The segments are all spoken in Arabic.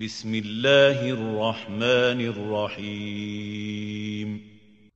بسم الله الرحمن الرحيم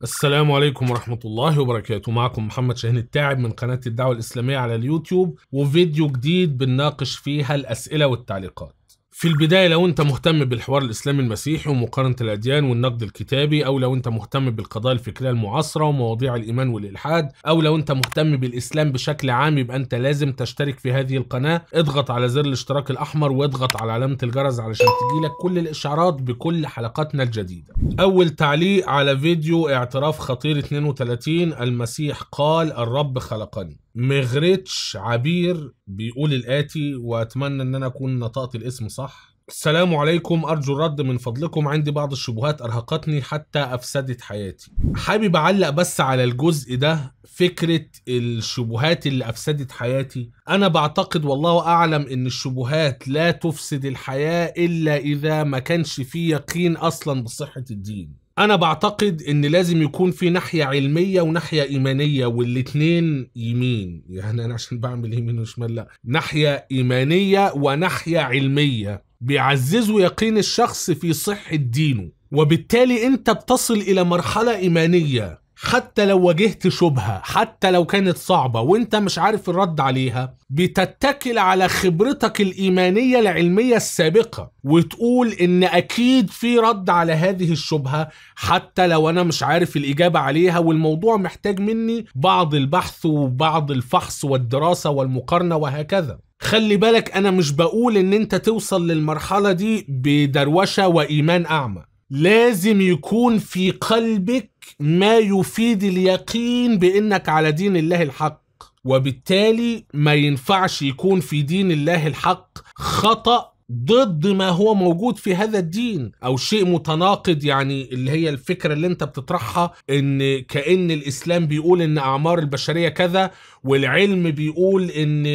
السلام عليكم ورحمة الله وبركاته معكم محمد شاهين التاعب من قناة الدعوة الإسلامية على اليوتيوب وفيديو جديد بنناقش فيها الأسئلة والتعليقات في البداية لو أنت مهتم بالحوار الإسلامي المسيحي ومقارنة الأديان والنقد الكتابي أو لو أنت مهتم بالقضايا الفكرية المعاصرة ومواضيع الإيمان والإلحاد أو لو أنت مهتم بالإسلام بشكل عام يبقى أنت لازم تشترك في هذه القناة اضغط على زر الاشتراك الأحمر واضغط على علامة الجرس علشان تجيلك كل الإشعارات بكل حلقاتنا الجديدة أول تعليق على فيديو اعتراف خطير 32 المسيح قال الرب خلقني مغريتش عبير بيقول الآتي وأتمنى إن أنا أكون نطقت الاسم صح السلام عليكم أرجو الرد من فضلكم عندي بعض الشبهات أرهقتني حتى أفسدت حياتي حابب أعلق بس على الجزء ده فكرة الشبهات اللي أفسدت حياتي أنا بعتقد والله أعلم إن الشبهات لا تفسد الحياة إلا إذا ما كانش في يقين أصلا بصحة الدين انا بعتقد ان لازم يكون في ناحيه علميه وناحيه ايمانيه والاتنين يمين يعني انا عشان بعمل يمين وشمال لا ناحيه ايمانيه وناحيه علميه بيعززوا يقين الشخص في صحه دينه وبالتالي انت بتصل الى مرحله ايمانيه حتى لو واجهت شبهة حتى لو كانت صعبة وانت مش عارف الرد عليها بتتكل على خبرتك الإيمانية العلمية السابقة وتقول إن أكيد في رد على هذه الشبهة حتى لو أنا مش عارف الإجابة عليها والموضوع محتاج مني بعض البحث وبعض الفحص والدراسة والمقارنة وهكذا خلي بالك أنا مش بقول إن أنت توصل للمرحلة دي بدروشة وإيمان أعمى لازم يكون في قلبك ما يفيد اليقين بانك على دين الله الحق وبالتالي ما ينفعش يكون في دين الله الحق خطأ ضد ما هو موجود في هذا الدين او شيء متناقض يعني اللي هي الفكره اللي انت بتطرحها ان كان الاسلام بيقول ان اعمار البشريه كذا والعلم بيقول ان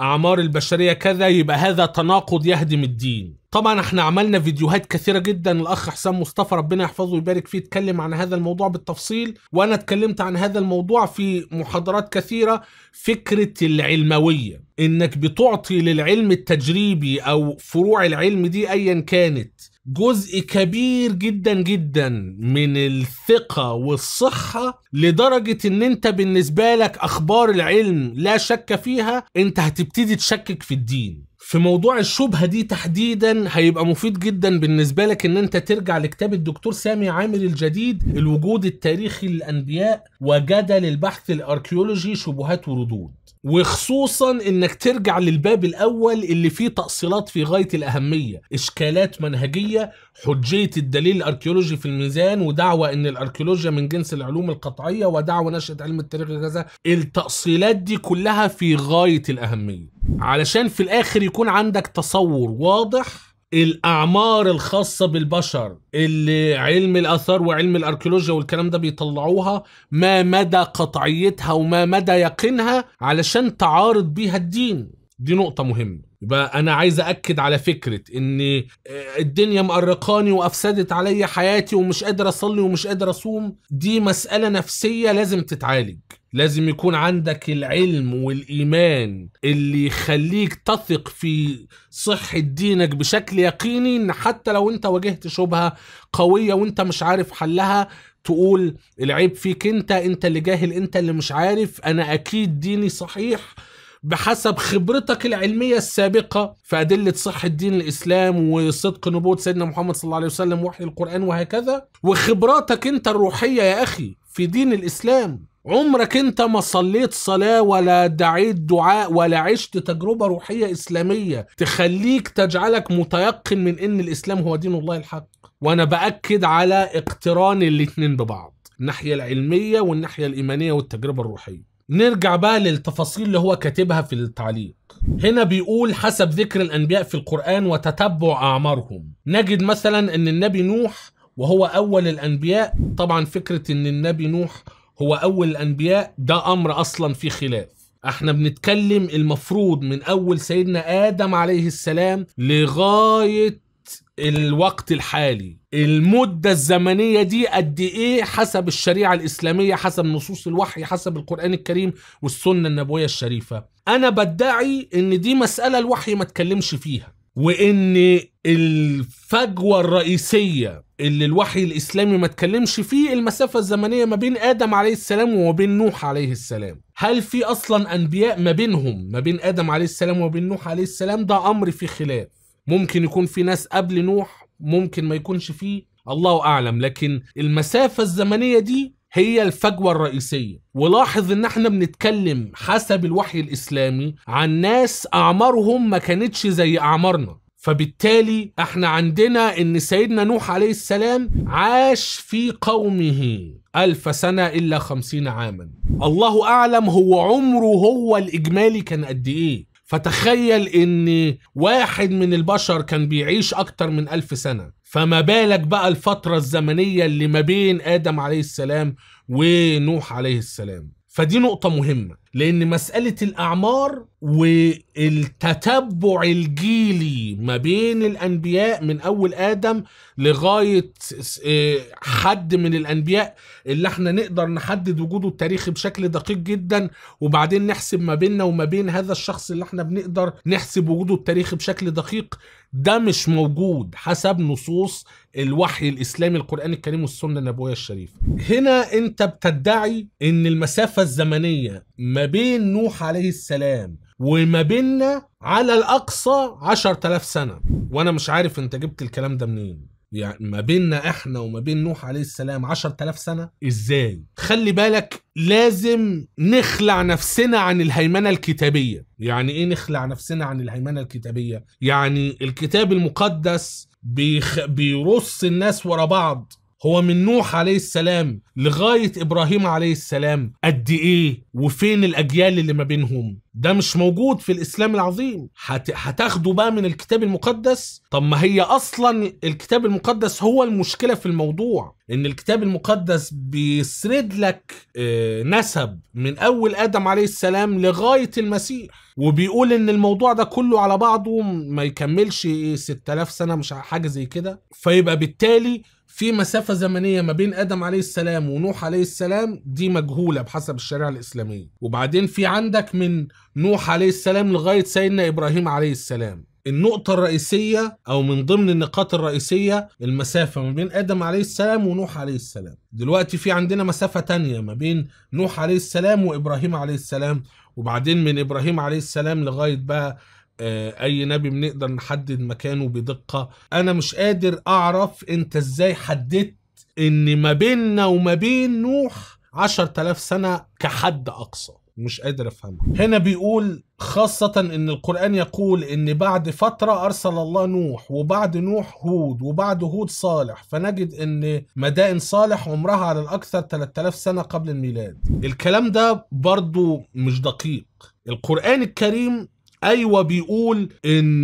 أعمار البشرية كذا يبقى هذا تناقض يهدم الدين طبعا احنا عملنا فيديوهات كثيرة جدا الأخ حسام مصطفى ربنا يحفظه ويبارك فيه اتكلم عن هذا الموضوع بالتفصيل وأنا اتكلمت عن هذا الموضوع في محاضرات كثيرة فكرة العلموية إنك بتعطي للعلم التجريبي أو فروع العلم دي أيا كانت جزء كبير جدا جدا من الثقة والصحة لدرجة ان انت بالنسبة لك اخبار العلم لا شك فيها انت هتبتدي تشكك في الدين في موضوع الشبهة دي تحديدا هيبقى مفيد جدا بالنسبة لك ان انت ترجع لكتاب الدكتور سامي عامر الجديد الوجود التاريخي للانبياء وجدل البحث الاركيولوجي شبهات وردود وخصوصا انك ترجع للباب الاول اللي فيه تأصيلات في غاية الاهمية اشكالات منهجية حجية الدليل الاركيولوجي في الميزان ودعوة ان الاركيولوجيا من جنس العلوم القطعية ودعوة نشأة علم التاريخ كذا التأصيلات دي كلها في غاية الاهمية علشان في الاخر يكون عندك تصور واضح الاعمار الخاصه بالبشر اللي علم الاثار وعلم الاركيولوجيا والكلام ده بيطلعوها ما مدى قطعيتها وما مدى يقينها علشان تعارض بيها الدين دي نقطه مهمه يبقى انا عايز اكد على فكره ان آه، الدنيا مقرقاني وافسدت عليا حياتي ومش قادر اصلي ومش قادر اصوم دي مساله نفسيه لازم تتعالج لازم يكون عندك العلم والإيمان اللي يخليك تثق في صحة دينك بشكل يقيني إن حتى لو أنت واجهت شبهة قوية وأنت مش عارف حلها تقول العيب فيك أنت أنت اللي جاهل أنت اللي مش عارف أنا أكيد ديني صحيح بحسب خبرتك العلمية السابقة في أدلة صحة دين الإسلام وصدق نبوة سيدنا محمد صلى الله عليه وسلم وحي القرآن وهكذا وخبراتك أنت الروحية يا أخي في دين الإسلام عمرك انت ما صليت صلاة ولا دعيت دعاء ولا عشت تجربة روحية إسلامية تخليك تجعلك متيقن من ان الإسلام هو دين الله الحق وانا بأكد على اقتران الاتنين ببعض الناحية العلمية والناحية الإيمانية والتجربة الروحية نرجع بقى للتفاصيل اللي هو كاتبها في التعليق هنا بيقول حسب ذكر الأنبياء في القرآن وتتبع أعمارهم نجد مثلا أن النبي نوح وهو أول الأنبياء طبعا فكرة أن النبي نوح هو أول الأنبياء ده أمر أصلا في خلاف احنا بنتكلم المفروض من اول سيدنا ادم عليه السلام لغايه الوقت الحالي المدة الزمنية دي قد إيه حسب الشريعة الإسلامية حسب نصوص الوحي حسب القرآن الكريم والسنة النبوية الشريفة أنا بدعي إن دي مسألة الوحي ما تكلمش فيها وإن الفجوة الرئيسية اللي الوحي الاسلامي ما اتكلمش فيه المسافه الزمنيه ما بين ادم عليه السلام وما بين نوح عليه السلام هل في اصلا انبياء ما بينهم ما بين ادم عليه السلام وما بين نوح عليه السلام ده امر في خلاف ممكن يكون في ناس قبل نوح ممكن ما يكونش فيه الله اعلم لكن المسافه الزمنيه دي هي الفجوة الرئيسية ولاحظ ان احنا بنتكلم حسب الوحي الاسلامي عن ناس اعمارهم ما كانتش زي اعمارنا فبالتالي احنا عندنا ان سيدنا نوح عليه السلام عاش في قومه ألف سنة إلا خمسين عاما الله أعلم هو عمره هو الإجمالي كان قد إيه فتخيل ان واحد من البشر كان بيعيش اكتر من ألف سنة فما بالك بقى الفترة الزمنية اللي ما بين آدم عليه السلام ونوح عليه السلام فدي نقطة مهمة لان مساله الاعمار والتتبع الجيلي ما بين الانبياء من اول ادم لغايه آه، حد من الانبياء اللي احنا نقدر نحدد وجوده التاريخي بشكل دقيق جدا وبعدين نحسب ما بيننا وما بين هذا الشخص اللي احنا بنقدر نحسب وجوده التاريخي بشكل دقيق ده مش موجود حسب نصوص الوحي الاسلامي القران الكريم والسنه النبويه الشريفه هنا انت بتدعي ان المسافه الزمنيه ما بين نوح عليه السلام وما بيننا على الأقصى 10000 سنة وأنا مش عارف أنت جبت الكلام ده منين يعني ما بيننا احنا وما بين نوح عليه السلام 10000 سنه ازاي خلي بالك لازم نخلع نفسنا عن الهيمنه الكتابيه يعني ايه نخلع نفسنا عن الهيمنه الكتابيه يعني الكتاب المقدس بيخ... بيرص الناس ورا بعض هو من نوح عليه السلام لغاية إبراهيم عليه السلام قد إيه وفين الأجيال اللي ما بينهم ده مش موجود في الإسلام العظيم هت... هتاخده بقى من الكتاب المقدس طب ما هي أصلا الكتاب المقدس هو المشكلة في الموضوع إن الكتاب المقدس بيسرد لك آه، نسب من أول آدم عليه السلام لغاية المسيح وبيقول إن الموضوع ده كله على بعضه ما يكملش 6000 سنة مش حاجة زي كده فيبقى بالتالي في مسافة زمنية ما بين آدم عليه السلام ونوح عليه السلام دي مجهولة بحسب الشريعة الإسلامية وبعدين في عندك من نوح عليه السلام لغاية سيدنا إبراهيم عليه السلام النقطة الرئيسية أو من ضمن النقاط الرئيسية المسافة ما بين آدم عليه السلام ونوح عليه السلام دلوقتي في عندنا مسافة تانية ما بين نوح عليه السلام وإبراهيم عليه السلام وبعدين من إبراهيم عليه السلام لغاية بقى آه، اي نبي بنقدر نحدد مكانه بدقه انا مش قادر اعرف انت ازاي حددت ان ما بيننا وما بين نوح 10000 سنه كحد اقصى مش قادر افهمها هنا بيقول خاصة ان القرآن يقول ان بعد فترة ارسل الله نوح وبعد نوح هود وبعد هود صالح فنجد ان مدائن صالح عمرها على الاكثر 3000 سنة قبل الميلاد الكلام ده برضو مش دقيق القرآن الكريم ايوه بيقول ان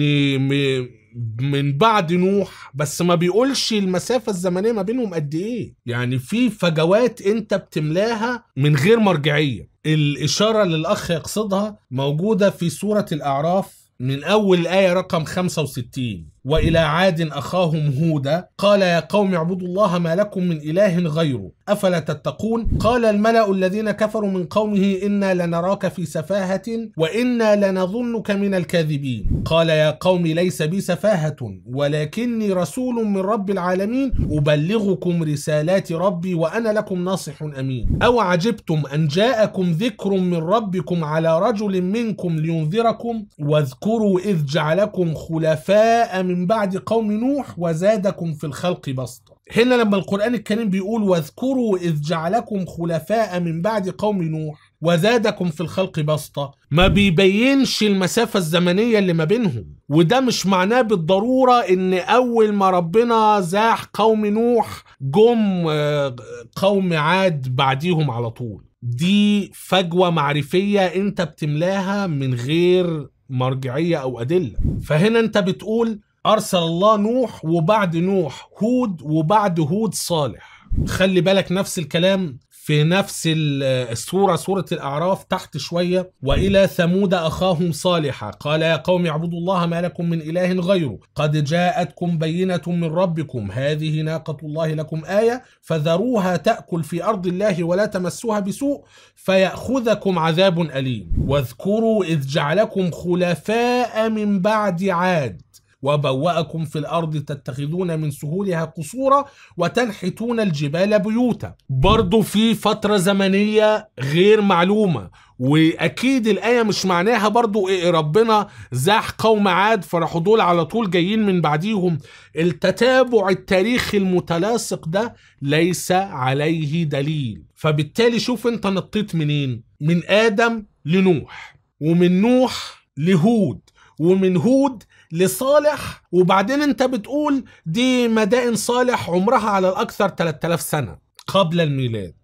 من بعد نوح بس ما بيقولش المسافة الزمنية ما بينهم قد ايه يعني في فجوات انت بتملاها من غير مرجعية الإشارة اللي الأخ يقصدها موجودة في سورة الأعراف من أول آية رقم 65 والى عاد اخاهم هودا قال يا قوم اعبدوا الله ما لكم من اله غيره افلا تتقون قال الملا الذين كفروا من قومه انا لنراك في سفاهه وانا لنظنك من الكاذبين قال يا قوم ليس بي سفاهه ولكني رسول من رب العالمين ابلغكم رسالات ربي وانا لكم ناصح امين او عجبتم ان جاءكم ذكر من ربكم على رجل منكم لينذركم واذكروا اذ جعلكم خلفاء من من بعد قوم نوح وزادكم في الخلق بسطة هنا لما القرآن الكريم بيقول واذكروا إذ جعلكم خلفاء من بعد قوم نوح وزادكم في الخلق بسطة ما بيبينش المسافة الزمنية اللي ما بينهم وده مش معناه بالضرورة ان اول ما ربنا زاح قوم نوح جم آه، قوم عاد بعديهم على طول دي فجوة معرفية انت بتملاها من غير مرجعية او ادلة فهنا انت بتقول ارسل الله نوح وبعد نوح هود وبعد هود صالح خلي بالك نفس الكلام في نفس السورة سورة الأعراف تحت شوية وإلى ثمود أخاهم صالحا قال يا قوم اعبدوا الله ما لكم من إله غيره قد جاءتكم بينة من ربكم هذه ناقة الله لكم آية فذروها تأكل في أرض الله ولا تمسوها بسوء فيأخذكم عذاب أليم واذكروا إذ جعلكم خلفاء من بعد عاد وبوأكم في الأرض تتخذون من سهولها قصورا وتنحتون الجبال بيوتا برضو في فترة زمنية غير معلومة واكيد الايه مش معناها برضو إيه, إيه، ربنا زاح قوم عاد فراحوا دول على طول جايين من بعديهم التتابع التاريخي المتلاصق ده ليس عليه دليل فبالتالي شوف انت نطيت منين من ادم لنوح ومن نوح لهود ومن هود لصالح وبعدين انت بتقول دي مدائن صالح عمرها على الاكثر 3000 سنه قبل الميلاد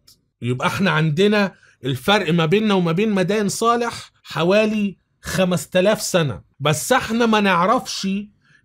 يبقى احنا عندنا الفرق ما بيننا وما بين مدائن صالح حوالي 5000 سنه بس احنا ما نعرفش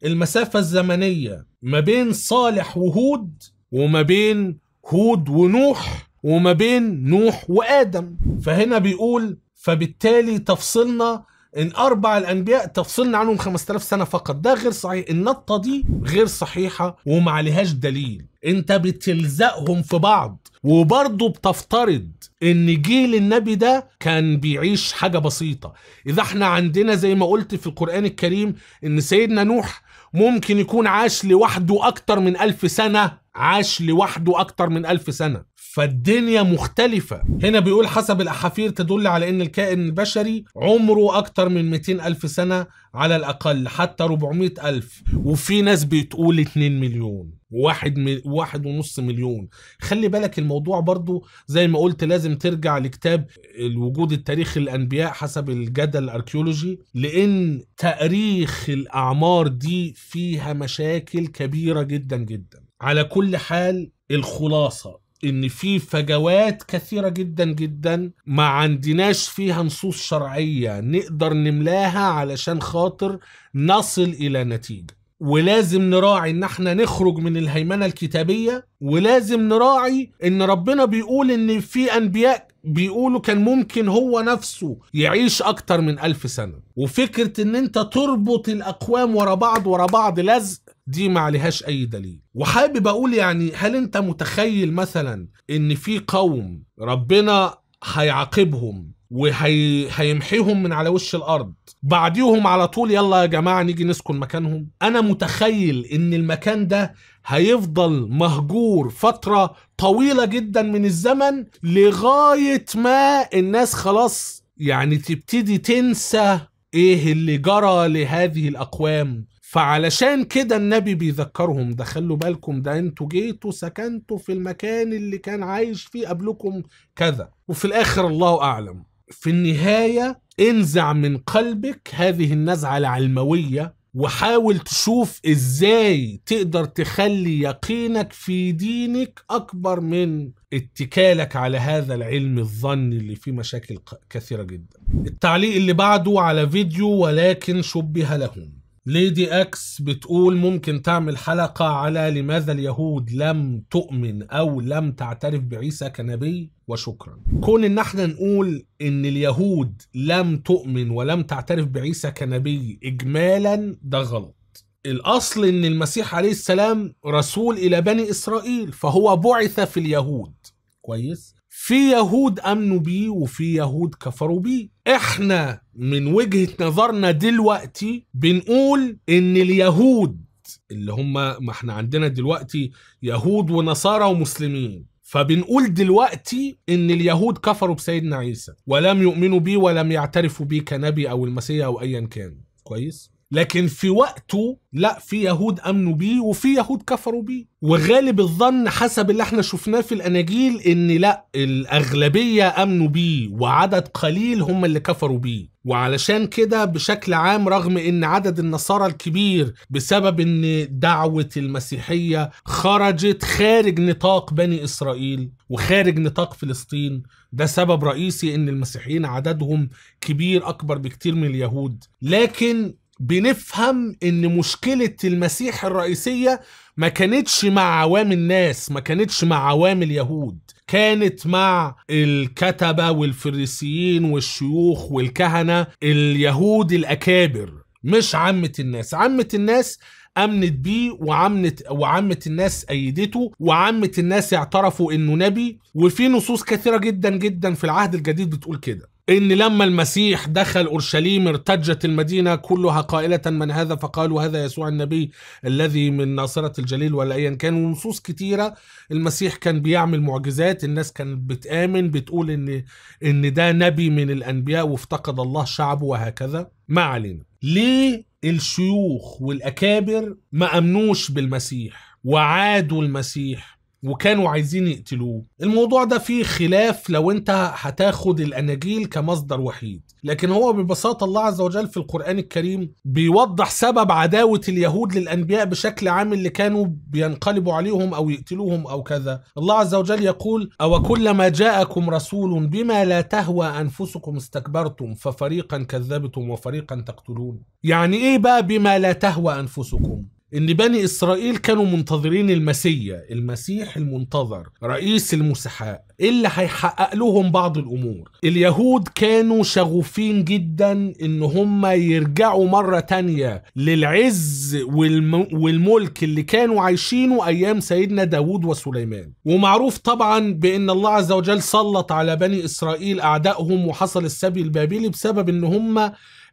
المسافه الزمنيه ما بين صالح وهود وما بين هود ونوح وما بين نوح وادم فهنا بيقول فبالتالي تفصلنا ان اربع الانبياء تفصلنا عنهم 5000 سنه فقط ده غير صحيح النطه دي غير صحيحه وما عليهاش دليل انت بتلزقهم في بعض وبرضه بتفترض ان جيل النبي ده كان بيعيش حاجه بسيطه اذا احنا عندنا زي ما قلت في القران الكريم ان سيدنا نوح ممكن يكون عاش لوحده اكتر من ألف سنه عاش لوحده أكتر من ألف سنة فالدنيا مختلفة هنا بيقول حسب الأحافير تدل على أن الكائن البشري عمره أكتر من 200 ألف سنة على الأقل حتى 400 ألف وفي ناس بتقول 2 مليون واحد, مي... واحد ونص مليون خلي بالك الموضوع برضو زي ما قلت لازم ترجع لكتاب الوجود التاريخ الأنبياء حسب الجدل الأركيولوجي لأن تاريخ الأعمار دي فيها مشاكل كبيرة جدا جدا على كل حال الخلاصة ان في فجوات كثيره جدا جدا ما عندناش فيها نصوص شرعيه نقدر نملاها علشان خاطر نصل الى نتيجه ولازم نراعي ان احنا نخرج من الهيمنه الكتابيه ولازم نراعي ان ربنا بيقول ان في انبياء بيقولوا كان ممكن هو نفسه يعيش أكتر من ألف سنة وفكرة إن أنت تربط الأقوام ورا بعض ورا بعض لزق دي ما عليهاش أي دليل وحابب أقول يعني هل أنت متخيل مثلا إن في قوم ربنا هيعاقبهم وهيمحيهم من على وش الارض بعديهم على طول يلا يا جماعه نيجي نسكن مكانهم انا متخيل ان المكان ده هيفضل مهجور فتره طويله جدا من الزمن لغايه ما الناس خلاص يعني تبتدي تنسى ايه اللي جرى لهذه الاقوام فعلشان كده النبي بيذكرهم ده خلوا بالكم ده انتوا جيتوا سكنتوا في المكان اللي كان عايش فيه قبلكم كذا وفي الاخر الله اعلم في النهايه انزع من قلبك هذه النزعه العلمويه وحاول تشوف ازاي تقدر تخلي يقينك في دينك اكبر من اتكالك على هذا العلم الظني اللي فيه مشاكل كثيره جدا. التعليق اللي بعده على فيديو ولكن شبه لهم. ليدي اكس بتقول ممكن تعمل حلقه على لماذا اليهود لم تؤمن او لم تعترف بعيسى كنبي وشكرا كون ان احنا نقول ان اليهود لم تؤمن ولم تعترف بعيسى كنبي اجمالا ده غلط الاصل ان المسيح عليه السلام رسول الى بني اسرائيل فهو بعث في اليهود كويس في يهود امنوا بيه وفي يهود كفروا بيه احنا من وجهه نظرنا دلوقتي بنقول ان اليهود اللي هم ما احنا عندنا دلوقتي يهود ونصارى ومسلمين فبنقول دلوقتي ان اليهود كفروا بسيدنا عيسى ولم يؤمنوا بيه ولم يعترفوا بيه كنبي او المسيح او ايا كان كويس لكن في وقته لا في يهود امنوا بيه وفي يهود كفروا بيه وغالب الظن حسب اللي احنا شفناه في الاناجيل ان لا الاغلبيه امنوا بيه وعدد قليل هم اللي كفروا بيه وعلشان كده بشكل عام رغم ان عدد النصارى الكبير بسبب ان دعوه المسيحيه خرجت خارج نطاق بني اسرائيل وخارج نطاق فلسطين ده سبب رئيسي ان المسيحيين عددهم كبير اكبر بكتير من اليهود لكن بنفهم ان مشكله المسيح الرئيسيه ما كانتش مع عوام الناس ما كانتش مع عوام اليهود كانت مع الكتبه والفريسيين والشيوخ والكهنه اليهود الاكابر مش عامه الناس عامه الناس امنت بيه وعمت وعامه الناس ايدته وعامه الناس اعترفوا انه نبي وفي نصوص كثيره جدا جدا في العهد الجديد بتقول كده ان لما المسيح دخل اورشليم ارتجت المدينه كلها قائله من هذا فقالوا هذا يسوع النبي الذي من ناصره الجليل ولا ايا كان ونصوص كتيره المسيح كان بيعمل معجزات الناس كانت بتامن بتقول ان ان ده نبي من الانبياء وافتقد الله شعبه وهكذا ما علينا ليه الشيوخ والاكابر ما امنوش بالمسيح وعادوا المسيح وكانوا عايزين يقتلوه الموضوع ده فيه خلاف لو انت هتاخد الاناجيل كمصدر وحيد لكن هو ببساطة الله عز وجل في القرآن الكريم بيوضح سبب عداوة اليهود للأنبياء بشكل عام اللي كانوا بينقلبوا عليهم أو يقتلوهم أو كذا الله عز وجل يقول أو كلما جاءكم رسول بما لا تهوى أنفسكم استكبرتم ففريقا كذبتم وفريقا تقتلون يعني إيه بقى بما لا تهوى أنفسكم ان بني اسرائيل كانوا منتظرين المسيا المسيح المنتظر رئيس المسحاء اللي هيحقق لهم بعض الامور اليهود كانوا شغوفين جدا ان هم يرجعوا مره تانية للعز والم... والملك اللي كانوا عايشينه ايام سيدنا داود وسليمان ومعروف طبعا بان الله عز وجل سلط على بني اسرائيل اعدائهم وحصل السبي البابلي بسبب ان هم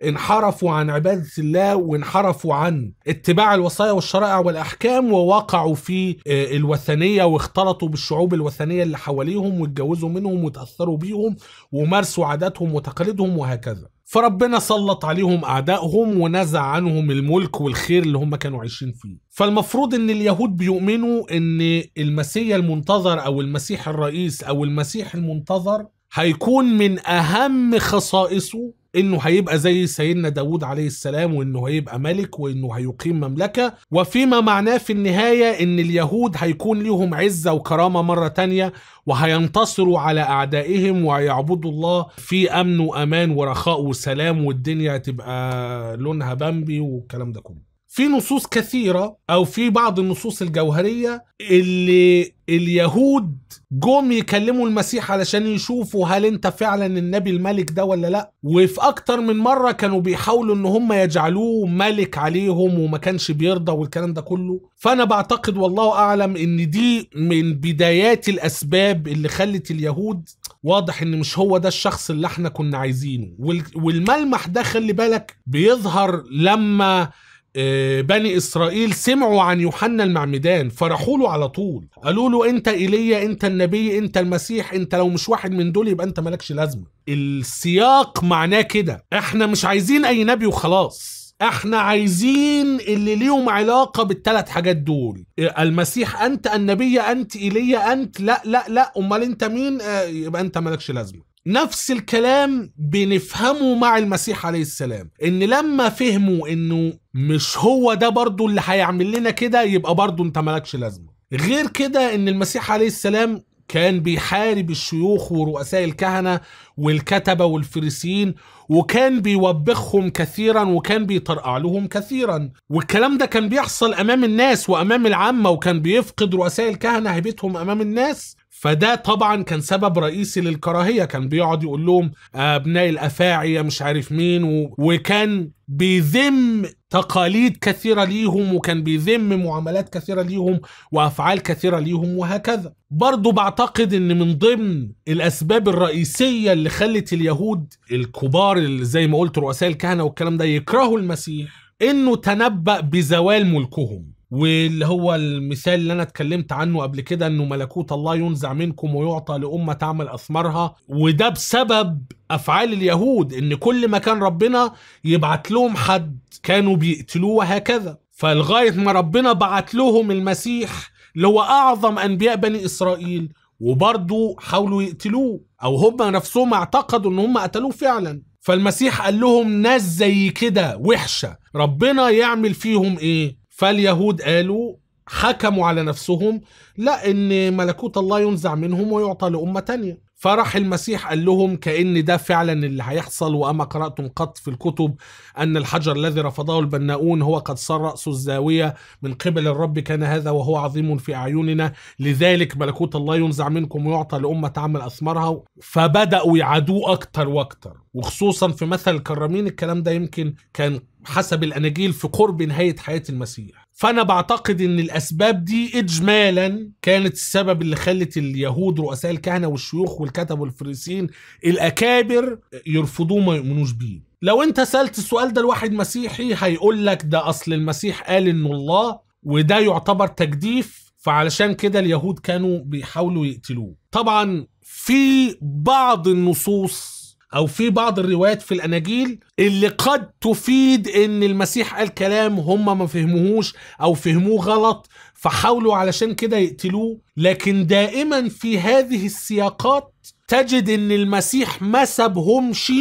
انحرفوا عن عبادة الله وانحرفوا عن اتباع الوصايا والشرائع والأحكام ووقعوا في آه، الوثنية واختلطوا بالشعوب الوثنية اللي حواليهم واتجوزوا منهم وتأثروا بيهم ومارسوا عاداتهم وتقاليدهم وهكذا فربنا سلط عليهم اعدائهم ونزع عنهم الملك والخير اللي هم كانوا عايشين فيه فالمفروض ان اليهود بيؤمنوا ان المسيح المنتظر او المسيح الرئيس او المسيح المنتظر هيكون من اهم خصائصه انه هيبقى زي سيدنا داود عليه السلام وانه هيبقى ملك وانه هيقيم مملكة وفيما معناه في النهاية ان اليهود هيكون ليهم عزة وكرامة مرة تانية وهينتصروا على اعدائهم وهيعبدوا الله في امن وامان ورخاء وسلام والدنيا تبقى لونها بامبي والكلام ده كله في نصوص كثيرة أو في بعض النصوص الجوهرية اللي اليهود جم يكلموا المسيح علشان يشوفوا هل انت فعلا النبي الملك ده ولا لا وفي اكتر من مرة كانوا بيحاولوا ان هم يجعلوه ملك عليهم وما كانش بيرضى والكلام ده كله فانا بعتقد والله اعلم ان دي من بدايات الاسباب اللي خلت اليهود واضح ان مش هو ده الشخص اللي احنا كنا عايزينه والملمح ده خلي بالك بيظهر لما آه، بني اسرائيل سمعوا عن يوحنا المعمدان فرحوا له على طول قالوا له انت ايليا انت النبي انت المسيح انت لو مش واحد من دول يبقى انت مالكش لازمه السياق معناه كده احنا مش عايزين اي نبي وخلاص احنا عايزين اللي ليهم علاقة بالثلاث حاجات دول آه، المسيح انت النبي انت ايليا انت لا لا لا امال انت مين آه، يبقى انت مالكش لازمة نفس الكلام بنفهمه مع المسيح عليه السلام ان لما فهموا انه مش هو ده برضو اللي هيعمل لنا كده يبقى برضو انت مالكش لازمه غير كده ان المسيح عليه السلام كان بيحارب الشيوخ ورؤساء الكهنة والكتبة والفريسيين وكان بيوبخهم كثيرا وكان بيطرقع لهم كثيرا والكلام ده كان بيحصل أمام الناس وأمام العامة وكان بيفقد رؤساء الكهنة هيبتهم أمام الناس فده طبعا كان سبب رئيسي للكراهيه كان بيقعد يقول لهم آه، ابناء الافاعيه مش عارف مين و... وكان بيذم تقاليد كثيرة ليهم وكان بيذم معاملات كثيرة ليهم وأفعال كثيرة ليهم وهكذا برضو بعتقد أن من ضمن الأسباب الرئيسية اللي خلت اليهود الكبار اللي زي ما قلت رؤساء الكهنة والكلام ده يكرهوا المسيح أنه تنبأ بزوال ملكهم واللي هو المثال اللي انا اتكلمت عنه قبل كده انه ملكوت الله ينزع منكم ويعطى لامه تعمل اثمارها وده بسبب افعال اليهود ان كل ما كان ربنا يبعت لهم حد كانوا بيقتلوه وهكذا فلغايه ما ربنا بعت لهم المسيح اللي هو اعظم انبياء بني اسرائيل وبرضه حاولوا يقتلوه او هم نفسهم اعتقدوا ان هم قتلوه فعلا فالمسيح قال لهم ناس زي كده وحشه ربنا يعمل فيهم ايه فاليهود قالوا حكموا على نفسهم لا ان ملكوت الله ينزع منهم ويعطى لامه تانية فرح المسيح قال لهم كأن ده فعلا اللي هيحصل وأما قرأتم قط في الكتب أن الحجر الذي رفضه البناؤون هو قد صار رأس الزاوية من قبل الرب كان هذا وهو عظيم في أعيننا لذلك ملكوت الله ينزع منكم ويعطى لأمة تعمل أثمارها فبدأوا يعادوه أكتر وأكتر وخصوصا في مثل الكرامين الكلام ده يمكن كان حسب الأناجيل في قرب نهاية حياة المسيح فانا بعتقد ان الاسباب دي اجمالا كانت السبب اللي خلت اليهود رؤساء الكهنه والشيوخ والكتب والفريسين الاكابر يرفضوه ما يؤمنوش بيه لو انت سالت السؤال ده لواحد مسيحي هيقول لك ده اصل المسيح قال انه الله وده يعتبر تجديف فعلشان كده اليهود كانوا بيحاولوا يقتلوه طبعا في بعض النصوص او في بعض الروايات في الاناجيل اللي قد تفيد ان المسيح قال كلام هم ما فهموهوش او فهموه غلط فحاولوا علشان كده يقتلوه لكن دائما في هذه السياقات تجد ان المسيح ما سابهمش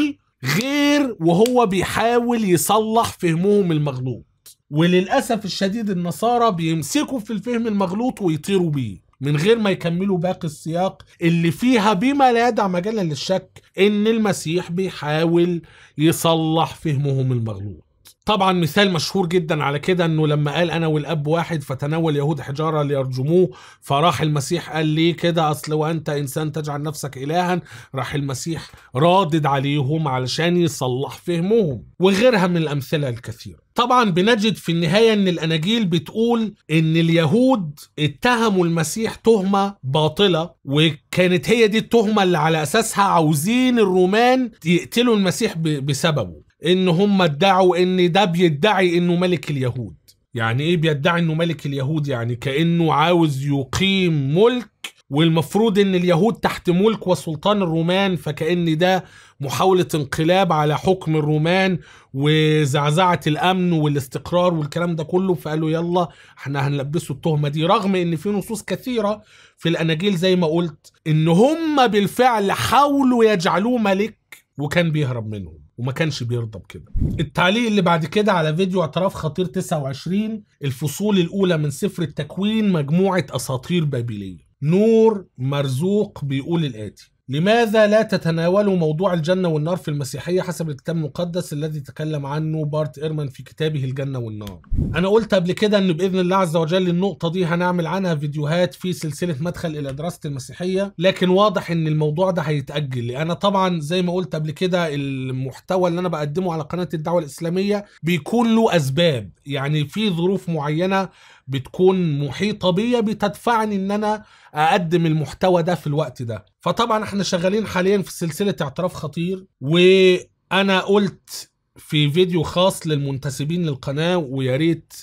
غير وهو بيحاول يصلح فهمهم المغلوط وللاسف الشديد النصارى بيمسكوا في الفهم المغلوط ويطيروا بيه من غير ما يكملوا باقي السياق اللي فيها بما لا يدع مجالا للشك ان المسيح بيحاول يصلح فهمهم المغلوط طبعا مثال مشهور جدا على كده انه لما قال انا والاب واحد فتناول يهود حجاره ليرجموه فراح المسيح قال ليه كده اصل وانت انسان تجعل نفسك الها راح المسيح رادد عليهم علشان يصلح فهمهم وغيرها من الامثله الكثيره طبعا بنجد في النهاية أن الأناجيل بتقول أن اليهود اتهموا المسيح تهمة باطلة وكانت هي دي التهمة اللي على أساسها عاوزين الرومان يقتلوا المسيح بسببه ان هم ادعوا ان ده بيدعي انه ملك اليهود يعني ايه بيدعي انه ملك اليهود يعني كانه عاوز يقيم ملك والمفروض ان اليهود تحت ملك وسلطان الرومان فكان ده محاولة انقلاب على حكم الرومان وزعزعة الأمن والاستقرار والكلام ده كله فقالوا يلا احنا هنلبسه التهمة دي رغم ان في نصوص كثيرة في الأناجيل زي ما قلت ان هم بالفعل حاولوا يجعلوه ملك وكان بيهرب منهم وما كانش بيرضى بكده التعليق اللي بعد كده على فيديو اعتراف خطير 29 الفصول الأولى من سفر التكوين مجموعة أساطير بابلية نور مرزوق بيقول الآتي لماذا لا تتناولوا موضوع الجنة والنار في المسيحية حسب الكتاب المقدس الذي تكلم عنه بارت إيرمان في كتابه الجنة والنار أنا قلت قبل كده أن بإذن الله عز وجل النقطة دي هنعمل عنها فيديوهات في سلسلة مدخل إلى دراسة المسيحية لكن واضح أن الموضوع ده هيتأجل لأن طبعا زي ما قلت قبل كده المحتوى اللي أنا بقدمه على قناة الدعوة الإسلامية بيكون له أسباب يعني في ظروف معينة بتكون محيطه بيا بتدفعني ان انا اقدم المحتوى ده في الوقت ده فطبعا احنا شغالين حاليا في سلسله اعتراف خطير وانا قلت في فيديو خاص للمنتسبين للقناه ويا ريت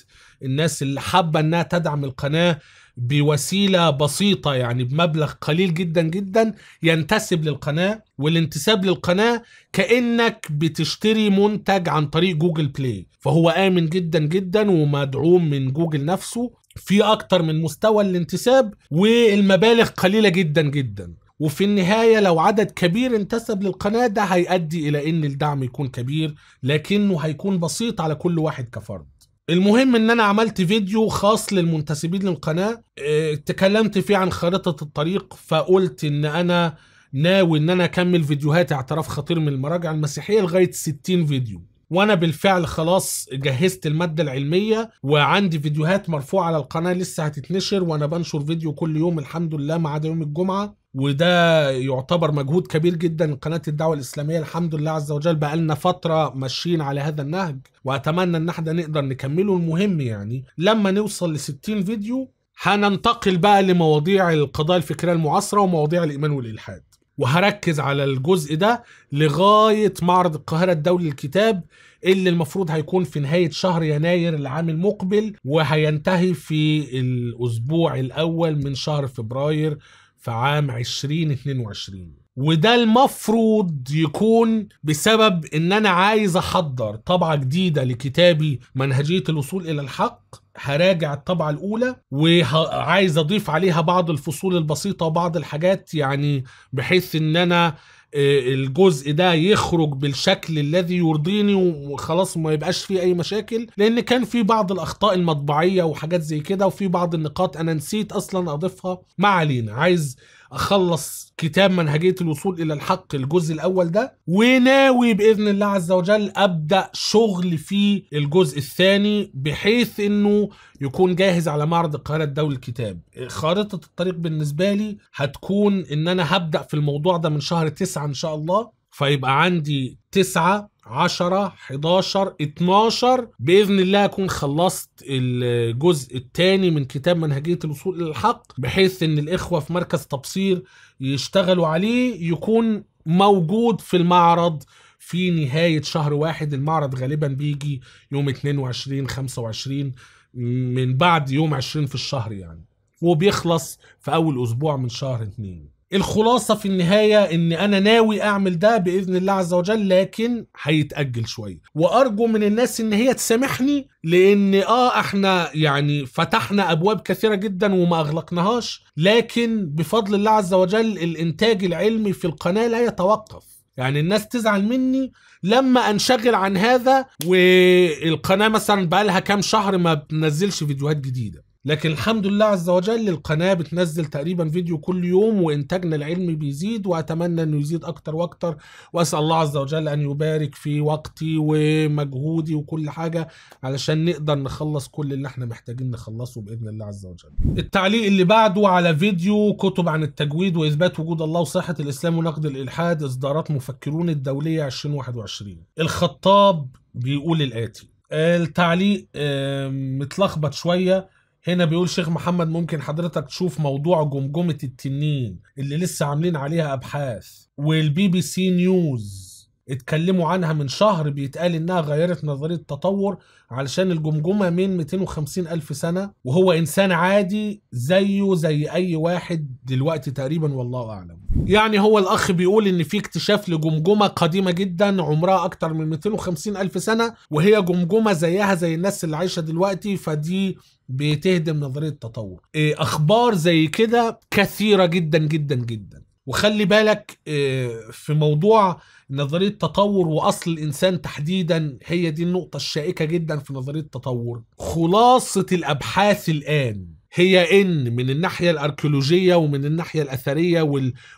الناس اللي حابه انها تدعم القناه بوسيلة بسيطة يعني بمبلغ قليل جدا جدا ينتسب للقناة والانتساب للقناة كأنك بتشتري منتج عن طريق جوجل بلاي فهو آمن جدا جدا ومدعوم من جوجل نفسه في أكتر من مستوى الانتساب والمبالغ قليلة جدا جدا وفي النهاية لو عدد كبير انتسب للقناة ده هيؤدي إلى إن الدعم يكون كبير لكنه هيكون بسيط على كل واحد كفرد المهم ان انا عملت فيديو خاص للمنتسبين للقناه اتكلمت آه، فيه عن خريطه الطريق فقلت ان انا ناوي ان انا اكمل فيديوهات اعتراف خطير من المراجع المسيحيه لغايه 60 فيديو وانا بالفعل خلاص جهزت الماده العلميه وعندي فيديوهات مرفوعه على القناه لسه هتتنشر وانا بنشر فيديو كل يوم الحمد لله ما عدا يوم الجمعه وده يعتبر مجهود كبير جدا قناة الدعوة الإسلامية الحمد لله عز وجل بقى لنا فترة ماشيين على هذا النهج وأتمنى إن احنا نقدر نكمله المهم يعني لما نوصل ل 60 فيديو هننتقل بقى لمواضيع القضايا الفكرية المعاصرة ومواضيع الإيمان والإلحاد وهركز على الجزء ده لغايه معرض القاهره الدولي للكتاب اللي المفروض هيكون في نهايه شهر يناير العام المقبل وهينتهي في الاسبوع الاول من شهر فبراير في عام 2022 وده المفروض يكون بسبب ان انا عايز احضر طبعه جديده لكتابي منهجيه الوصول الى الحق هراجع الطبعة الأولى وعايز أضيف عليها بعض الفصول البسيطة وبعض الحاجات يعني بحيث إن أنا آه، الجزء ده يخرج بالشكل الذي يرضيني وخلاص ما يبقاش فيه اي مشاكل لان كان في بعض الاخطاء المطبعيه وحاجات زي كده وفي بعض النقاط انا نسيت اصلا اضيفها ما علينا عايز اخلص كتاب منهجيه الوصول الى الحق الجزء الاول ده وناوي باذن الله عز وجل ابدا شغل في الجزء الثاني بحيث انه يكون جاهز على معرض القاهره الدولي الكتاب خارطه الطريق بالنسبه لي هتكون ان انا هبدا في الموضوع ده من شهر تسعة ان شاء الله فيبقى عندي تسعة 10 11 12 باذن الله اكون خلصت الجزء الثاني من كتاب منهجيه الوصول الى الحق بحيث ان الاخوه في مركز تبصير يشتغلوا عليه يكون موجود في المعرض في نهايه شهر واحد المعرض غالبا بيجي يوم 22 25 من بعد يوم 20 في الشهر يعني وبيخلص في اول اسبوع من شهر 2 الخلاصة في النهاية ان انا ناوي اعمل ده باذن الله عز وجل لكن هيتأجل شوية وارجو من الناس ان هي تسامحني لان اه احنا يعني فتحنا ابواب كثيرة جدا وما اغلقناهاش لكن بفضل الله عز وجل الانتاج العلمي في القناة لا يتوقف يعني الناس تزعل مني لما انشغل عن هذا والقناه مثلا بقى لها كام شهر ما بتنزلش فيديوهات جديده لكن الحمد لله عز وجل القناة بتنزل تقريبا فيديو كل يوم وإنتاجنا العلمي بيزيد وأتمنى أنه يزيد أكتر وأكتر وأسأل الله عز وجل أن يبارك في وقتي ومجهودي وكل حاجة علشان نقدر نخلص كل اللي احنا محتاجين نخلصه بإذن الله عز وجل التعليق اللي بعده على فيديو كتب عن التجويد وإثبات وجود الله وصحة الإسلام ونقد الإلحاد إصدارات مفكرون الدولية 2021 الخطاب بيقول الآتي التعليق آه، متلخبط شوية هنا بيقول شيخ محمد ممكن حضرتك تشوف موضوع جمجمة التنين اللي لسه عاملين عليها أبحاث والبي بي سي نيوز اتكلموا عنها من شهر بيتقال انها غيرت نظريه التطور علشان الجمجمه من 250 الف سنه وهو انسان عادي زيه زي اي واحد دلوقتي تقريبا والله اعلم يعني هو الاخ بيقول ان في اكتشاف لجمجمه قديمه جدا عمرها اكتر من 250 الف سنه وهي جمجمه زيها زي الناس اللي عايشه دلوقتي فدي بتهدم نظريه التطور إيه اخبار زي كده كثيره جدا جدا جدا وخلي بالك إيه في موضوع نظريه التطور واصل الانسان تحديدا هي دي النقطه الشائكه جدا في نظريه التطور خلاصه الابحاث الان هي ان من الناحيه الاركيولوجيه ومن الناحيه الاثريه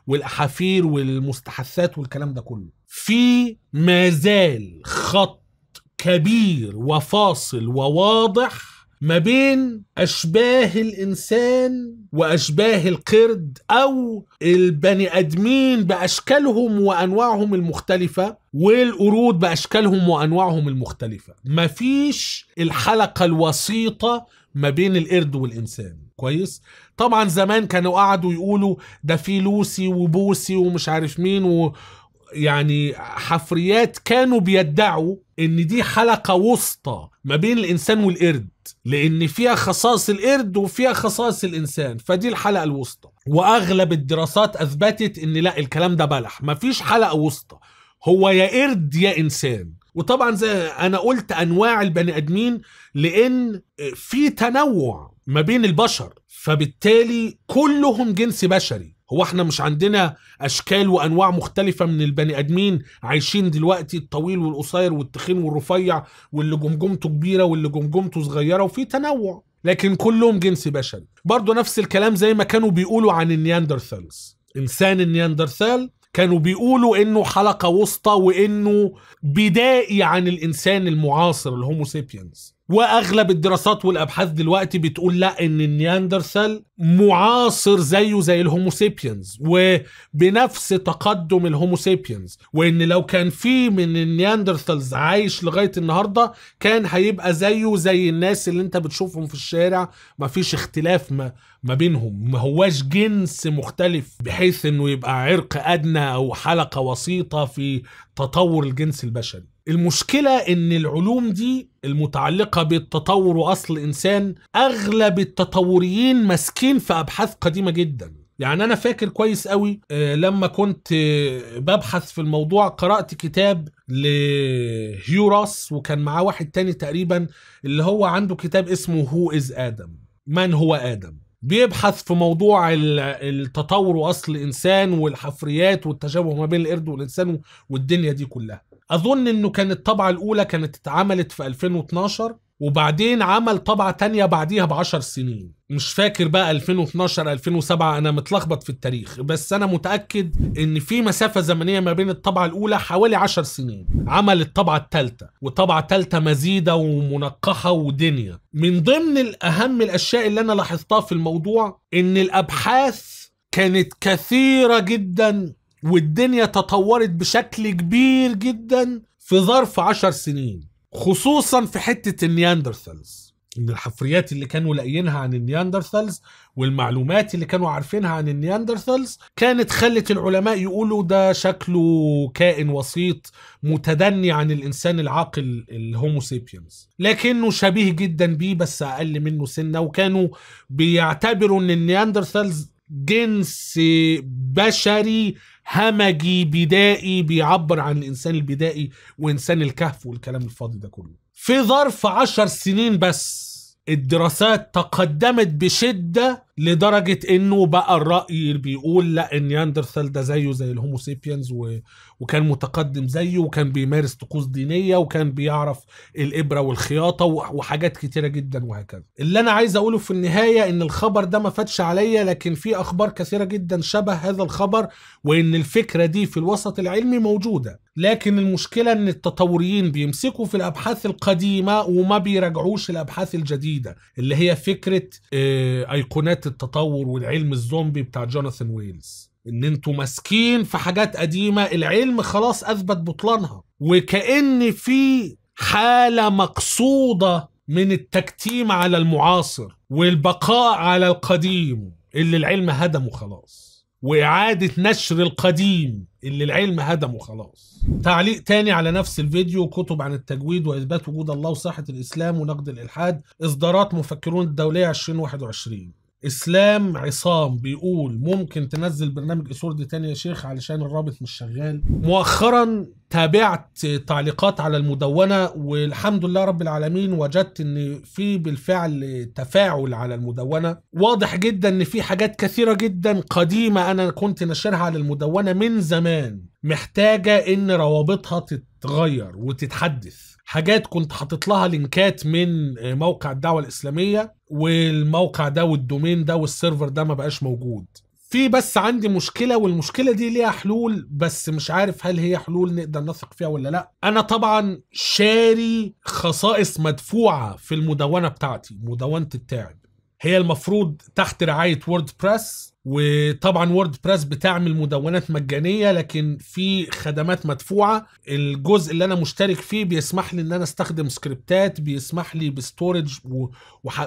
والاحافير والمستحثات والكلام ده كله في ما زال خط كبير وفاصل وواضح ما بين أشباه الإنسان وأشباه القرد أو البني آدمين بأشكالهم وأنواعهم المختلفة والقرود بأشكالهم وأنواعهم المختلفة مفيش الحلقة الوسيطة ما بين القرد والإنسان كويس طبعا زمان كانوا قعدوا يقولوا ده في لوسي وبوسي ومش عارف مين و يعني حفريات كانوا بيدعوا ان دي حلقه وسطى ما بين الانسان والقرد لان فيها خصائص القرد وفيها خصائص الانسان فدي الحلقه الوسطى واغلب الدراسات اثبتت ان لا الكلام ده بلح مفيش حلقه وسطى هو يا قرد يا انسان وطبعا زي انا قلت انواع البني ادمين لان في تنوع ما بين البشر فبالتالي كلهم جنس بشري هو احنا مش عندنا اشكال وانواع مختلفه من البني ادمين عايشين دلوقتي الطويل والقصير والتخين والرفيع واللي جمجمته كبيره واللي جمجمته صغيره وفي تنوع لكن كلهم جنس بشري برضه نفس الكلام زي ما كانوا بيقولوا عن النياندرثالز انسان النياندرثال كانوا بيقولوا انه حلقه وسطى وانه بدائي عن الانسان المعاصر سيبينز واغلب الدراسات والابحاث دلوقتي بتقول لا ان النياندرسال معاصر زيه زي الهوموسيبينز وبنفس تقدم الهوموسيبينز وان لو كان في من النياندرسالز عايش لغايه النهارده كان هيبقى زيه زي الناس اللي انت بتشوفهم في الشارع مفيش اختلاف ما, ما بينهم ما هواش جنس مختلف بحيث انه يبقى عرق ادنى او حلقه وسيطه في تطور الجنس البشري المشكلة ان العلوم دي المتعلقة بالتطور واصل الانسان اغلب التطوريين ماسكين في ابحاث قديمة جدا يعني انا فاكر كويس قوي آه، لما كنت آه، ببحث في الموضوع قرأت كتاب لهيوراس وكان معاه واحد تاني تقريبا اللي هو عنده كتاب اسمه هو از ادم من هو ادم بيبحث في موضوع التطور واصل الانسان والحفريات والتشابه ما بين القرد والانسان والدنيا دي كلها اظن انه كانت الطبعه الاولى كانت اتعملت في 2012 وبعدين عمل طبعة تانية بعديها بعشر سنين مش فاكر بقى 2012 2007 انا متلخبط في التاريخ بس انا متأكد ان في مسافة زمنية ما بين الطبعة الاولى حوالي عشر سنين عمل الطبعة التالتة وطبعة تالتة مزيدة ومنقحة ودنيا من ضمن الاهم الاشياء اللي انا لاحظتها في الموضوع ان الابحاث كانت كثيرة جدا والدنيا تطورت بشكل كبير جدا في ظرف عشر سنين خصوصا في حتة النياندرثالز ان الحفريات اللي كانوا لاقيينها عن النياندرثالز والمعلومات اللي كانوا عارفينها عن النياندرثالز كانت خلت العلماء يقولوا ده شكله كائن وسيط متدني عن الانسان العاقل الهوموسيبيانز لكنه شبيه جدا بيه بس اقل منه سنه وكانوا بيعتبروا ان النياندرثالز جنس بشري همجي بدائي بيعبر عن الانسان البدائي وانسان الكهف والكلام الفاضي ده كله في ظرف عشر سنين بس الدراسات تقدمت بشده لدرجة انه بقى الرأي اللي بيقول لا ياندرثال ده زيه زي الهومو سيبيانز و... وكان متقدم زيه وكان بيمارس طقوس دينية وكان بيعرف الإبرة والخياطة وحاجات كتيرة جدا وهكذا اللي أنا عايز أقوله في النهاية إن الخبر ده ما فاتش عليا لكن في أخبار كثيرة جدا شبه هذا الخبر وإن الفكرة دي في الوسط العلمي موجودة لكن المشكلة إن التطوريين بيمسكوا في الأبحاث القديمة وما بيراجعوش الأبحاث الجديدة اللي هي فكرة آه، أيقونات التطور والعلم الزومبي بتاع جوناثان ويلز ان انتوا ماسكين في حاجات قديمه العلم خلاص اثبت بطلانها وكان في حاله مقصوده من التكتيم على المعاصر والبقاء على القديم اللي العلم هدمه خلاص واعاده نشر القديم اللي العلم هدمه خلاص تعليق تاني على نفس الفيديو كتب عن التجويد واثبات وجود الله وصحه الاسلام ونقد الالحاد اصدارات مفكرون الدوليه 2021 اسلام عصام بيقول ممكن تنزل برنامج اسورد تاني يا شيخ علشان الرابط مش شغال مؤخرا تابعت تعليقات على المدونه والحمد لله رب العالمين وجدت ان في بالفعل تفاعل على المدونه واضح جدا ان في حاجات كثيره جدا قديمه انا كنت نشرها على المدونه من زمان محتاجه ان روابطها تتغير وتتحدث حاجات كنت حاطط لها لينكات من موقع الدعوه الاسلاميه والموقع ده والدومين ده والسيرفر ده ما بقاش موجود في بس عندي مشكله والمشكله دي ليها حلول بس مش عارف هل هي حلول نقدر نثق فيها ولا لا انا طبعا شاري خصائص مدفوعه في المدونه بتاعتي مدونه التاعب هي المفروض تحت رعايه ووردبريس وطبعا وورد بريس بتعمل مدونات مجانيه لكن في خدمات مدفوعه الجزء اللي انا مشترك فيه بيسمح لي ان انا استخدم سكريبتات بيسمح لي بستورج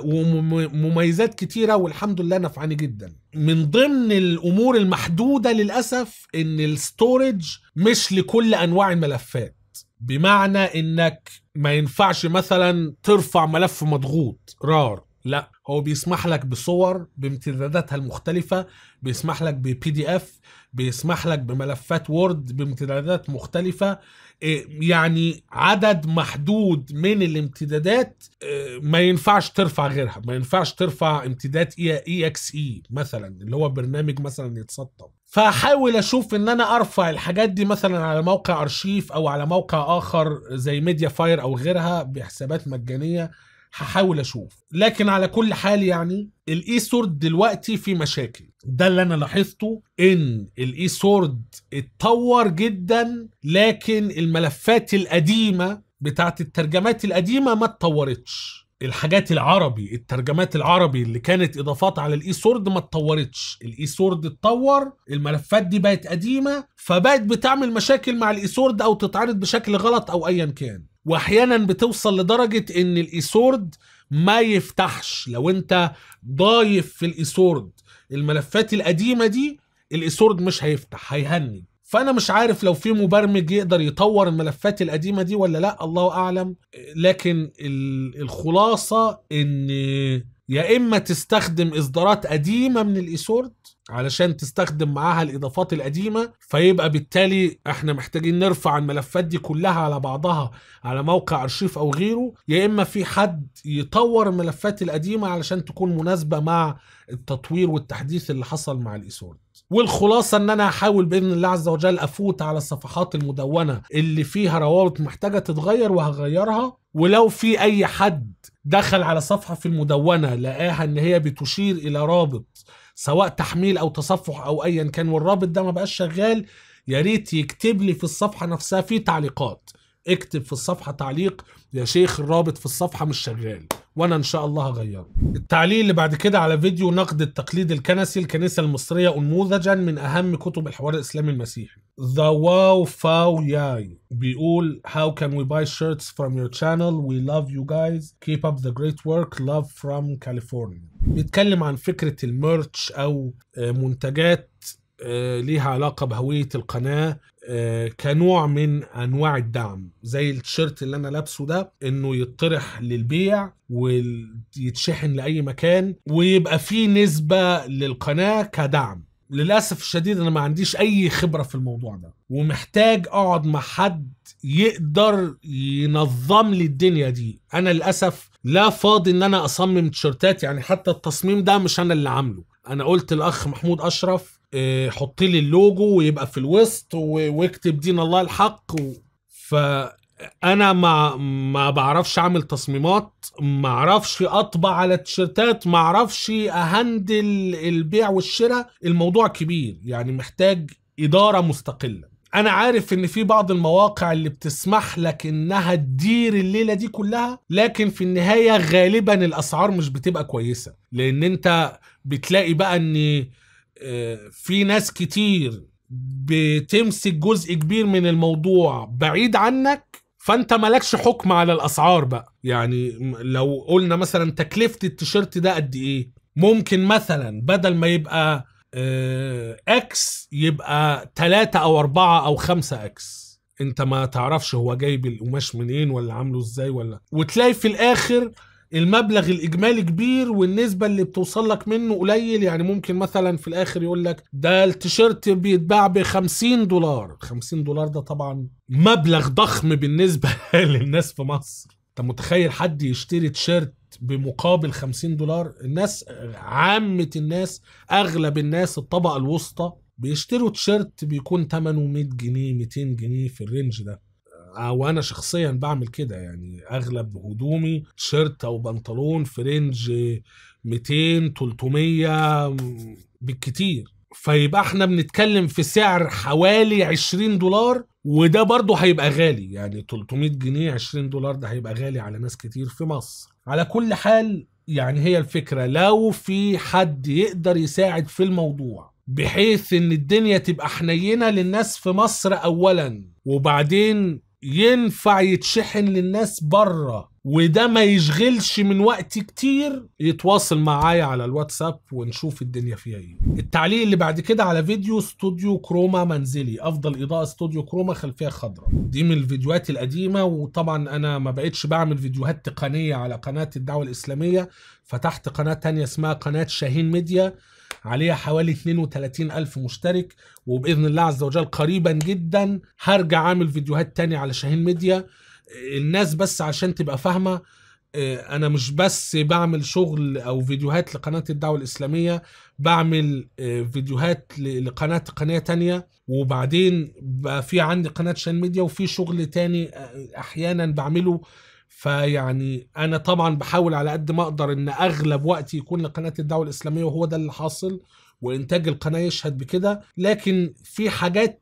ومميزات كتيره والحمد لله نفعني جدا من ضمن الامور المحدوده للاسف ان الستورج مش لكل انواع الملفات بمعنى انك ما ينفعش مثلا ترفع ملف مضغوط رار لا هو بيسمح لك بصور بامتداداتها المختلفة بيسمح لك ببي دي اف بيسمح لك بملفات وورد بامتدادات مختلفة إيه، يعني عدد محدود من الامتدادات إيه، ما ينفعش ترفع غيرها ما ينفعش ترفع امتداد اي اكس اي مثلا اللي هو برنامج مثلا يتسطب فحاول اشوف ان انا ارفع الحاجات دي مثلا على موقع ارشيف او على موقع اخر زي ميديا فاير او غيرها بحسابات مجانيه هحاول اشوف لكن على كل حال يعني الاي سورد دلوقتي في مشاكل ده اللي انا لاحظته ان الاي سورد اتطور جدا لكن الملفات القديمه بتاعت الترجمات القديمه ما اتطورتش الحاجات العربي الترجمات العربي اللي كانت اضافات على الاي سورد ما اتطورتش الاي سورد اتطور الملفات دي بقت قديمه فبقت بتعمل مشاكل مع الاي سورد او تتعرض بشكل غلط او ايا كان واحيانا بتوصل لدرجه ان الايسورد ما يفتحش لو انت ضايف في الايسورد الملفات القديمه دي الايسورد مش هيفتح هيهني فانا مش عارف لو في مبرمج يقدر يطور الملفات القديمه دي ولا لا الله اعلم لكن الخلاصه ان يا اما تستخدم اصدارات قديمه من الايسورد علشان تستخدم معاها الاضافات القديمه فيبقى بالتالي احنا محتاجين نرفع الملفات دي كلها على بعضها على موقع ارشيف او غيره يا اما في حد يطور الملفات القديمه علشان تكون مناسبه مع التطوير والتحديث اللي حصل مع الايسورد والخلاصة ان انا هحاول باذن الله عز وجل افوت على الصفحات المدونة اللي فيها روابط محتاجة تتغير وهغيرها ولو في اي حد دخل على صفحة في المدونة لقاها ان هي بتشير الى رابط سواء تحميل او تصفح او ايا كان والرابط ده ما بقاش شغال يا ريت يكتب لي في الصفحة نفسها في تعليقات اكتب في الصفحة تعليق يا شيخ الرابط في الصفحة مش شغال وانا ان شاء الله هغيره التعليق اللي بعد كده على فيديو نقد التقليد الكنسي الكنيسه المصريه انموذجا من اهم كتب الحوار الاسلامي المسيحي ذا واو فاو ياي بيقول how can we buy shirts from your channel we love you guys keep up the great work love from California بيتكلم عن فكرة الميرتش أو منتجات آه، ليها علاقة بهوية القناة آه، كنوع من انواع الدعم زي التيشيرت اللي انا لابسه ده انه يطرح للبيع ويتشحن لاي مكان ويبقى فيه نسبه للقناه كدعم للاسف الشديد انا ما عنديش اي خبره في الموضوع ده ومحتاج اقعد مع حد يقدر ينظم لي الدنيا دي انا للاسف لا فاضي ان انا اصمم تيشيرتات يعني حتى التصميم ده مش انا اللي عامله انا قلت الاخ محمود اشرف آه، حط لي اللوجو ويبقى في الوسط واكتب دين الله الحق و... فانا ما ما بعرفش اعمل تصميمات ما اعرفش اطبع على التيشيرتات ما اعرفش اهندل البيع والشراء الموضوع كبير يعني محتاج اداره مستقله انا عارف ان في بعض المواقع اللي بتسمح لك انها تدير الليله دي كلها لكن في النهايه غالبا الاسعار مش بتبقى كويسه لان انت بتلاقي بقى ان في ناس كتير بتمسك جزء كبير من الموضوع بعيد عنك فانت مالكش حكم على الاسعار بقى يعني لو قلنا مثلا تكلفه التيشيرت ده قد ايه ممكن مثلا بدل ما يبقى اكس آه، يبقى تلاتة او اربعة او خمسة اكس انت ما تعرفش هو جايب القماش منين ولا عامله ازاي ولا وتلاقي في الاخر المبلغ الاجمالي كبير والنسبه اللي بتوصل لك منه قليل يعني ممكن مثلا في الاخر يقول لك ده التيشيرت بيتباع ب 50 دولار 50 دولار ده طبعا مبلغ ضخم بالنسبه للناس في مصر انت متخيل حد يشتري تيشيرت بمقابل 50 دولار الناس عامه الناس اغلب الناس الطبقه الوسطى بيشتروا تيشيرت بيكون ثمنه 100 جنيه 200 جنيه في الرينج ده وانا شخصيا بعمل كده يعني اغلب هدومي تيشرت او بنطلون في رينج 200 300 بالكتير فيبقى احنا بنتكلم في سعر حوالي 20 دولار وده برضه هيبقى غالي يعني 300 جنيه 20 دولار ده هيبقى غالي على ناس كتير في مصر على كل حال يعني هي الفكرة لو في حد يقدر يساعد في الموضوع بحيث ان الدنيا تبقى حنينة للناس في مصر اولا وبعدين ينفع يتشحن للناس بره وده ما يشغلش من وقت كتير يتواصل معايا على الواتساب ونشوف الدنيا فيها ايه التعليق اللي بعد كده على فيديو استوديو كروما منزلي افضل اضاءه استوديو كروما خلفيه خضراء دي من الفيديوهات القديمه وطبعا انا ما بقتش بعمل فيديوهات تقنيه على قناه الدعوه الاسلاميه فتحت قناه تانية اسمها قناه شاهين ميديا عليها حوالي 32 ألف مشترك وبإذن الله عز وجل قريبا جدا هرجع أعمل فيديوهات تانية على شاهين ميديا الناس بس عشان تبقى فاهمة آه، أنا مش بس بعمل شغل أو فيديوهات لقناة الدعوة الإسلامية بعمل آه، فيديوهات لقناة تقنية تانية وبعدين بقى في عندي قناة شاهين ميديا وفي شغل تاني آه، أحيانا بعمله فيعني انا طبعا بحاول على قد ما اقدر ان اغلب وقتي يكون لقناه الدعوه الاسلاميه وهو ده اللي حاصل وانتاج القناه يشهد بكده لكن في حاجات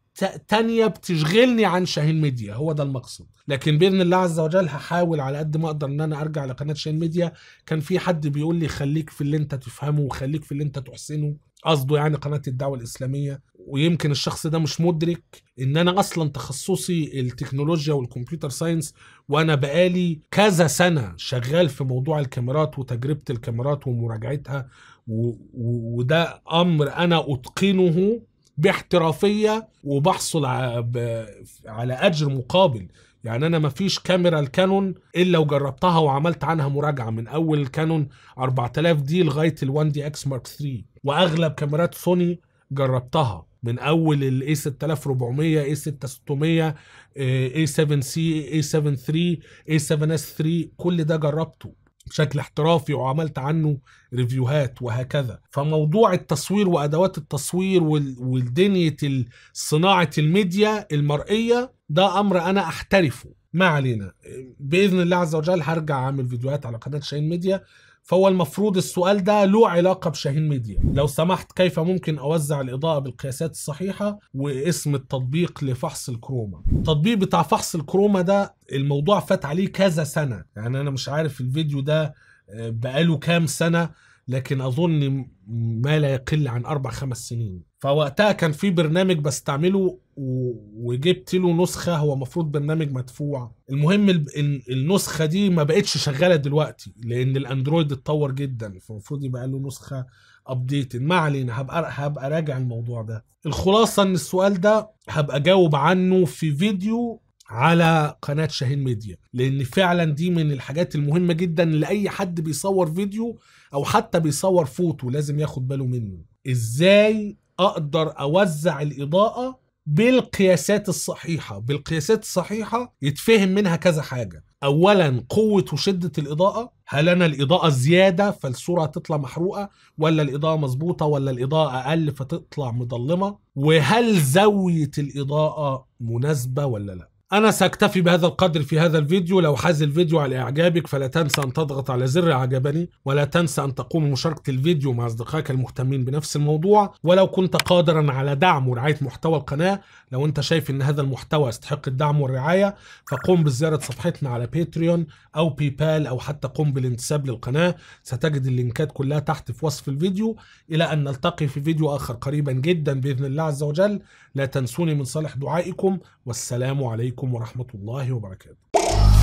تانية بتشغلني عن شاهين ميديا هو ده المقصد لكن باذن الله عز وجل هحاول على قد ما اقدر ان انا ارجع لقناه شاهين ميديا كان في حد بيقول لي خليك في اللي انت تفهمه وخليك في اللي انت تحسنه قصده يعني قناه الدعوه الاسلاميه ويمكن الشخص ده مش مدرك ان انا اصلا تخصصي التكنولوجيا والكمبيوتر ساينس وانا بقالي كذا سنه شغال في موضوع الكاميرات وتجربه الكاميرات ومراجعتها وده امر انا اتقنه باحترافيه وبحصل على اجر مقابل يعني انا مفيش كاميرا الكانون الا وجربتها وعملت عنها مراجعه من اول كانون 4000 دي لغايه ال1 دي اكس مارك 3 واغلب كاميرات سوني جربتها من اول الاي 6400 اي 6600 اي 7 سي اي 7 3 اي 7 اس 3 كل ده جربته بشكل احترافي وعملت عنه ريفيوهات وهكذا فموضوع التصوير وادوات التصوير والدنيا صناعه الميديا المرئيه ده امر انا احترفه ما علينا باذن الله عز وجل هرجع اعمل فيديوهات على قناه شاين ميديا فهو المفروض السؤال ده له علاقه بشاهين ميديا لو سمحت كيف ممكن اوزع الاضاءه بالقياسات الصحيحه واسم التطبيق لفحص الكروما التطبيق بتاع فحص الكروما ده الموضوع فات عليه كذا سنه يعني انا مش عارف الفيديو ده آه، بقاله كام سنه لكن اظن ما لا يقل عن اربع خمس سنين فوقتها كان في برنامج بستعمله وجبت له نسخه هو المفروض برنامج مدفوع المهم النسخه دي ما بقتش شغاله دلوقتي لان الاندرويد اتطور جدا فالمفروض يبقى له نسخه ابديت ما علينا هبقى هبقى راجع الموضوع ده الخلاصه ان السؤال ده هبقى جاوب عنه في فيديو على قناه شاهين ميديا لان فعلا دي من الحاجات المهمه جدا لاي حد بيصور فيديو او حتى بيصور فوتو لازم ياخد باله منه ازاي اقدر اوزع الاضاءه بالقياسات الصحيحه بالقياسات الصحيحه يتفهم منها كذا حاجه اولا قوه وشده الاضاءه هل انا الاضاءه زياده فالصوره هتطلع محروقه ولا الاضاءه مظبوطه ولا الاضاءه اقل فتطلع مظلمه وهل زاويه الاضاءه مناسبه ولا لا أنا سأكتفي بهذا القدر في هذا الفيديو لو حاز الفيديو على إعجابك فلا تنسى أن تضغط على زر عجبني ولا تنسى أن تقوم بمشاركة الفيديو مع أصدقائك المهتمين بنفس الموضوع ولو كنت قادرا على دعم ورعاية محتوى القناة لو أنت شايف أن هذا المحتوى يستحق الدعم والرعاية فقم بزيارة صفحتنا على باتريون أو بيبال أو حتى قم بالانتساب للقناة ستجد اللينكات كلها تحت في وصف الفيديو إلى أن نلتقي في فيديو آخر قريبا جدا بإذن الله عز وجل لا تنسوني من صالح دعائكم والسلام عليكم ورحمة الله وبركاته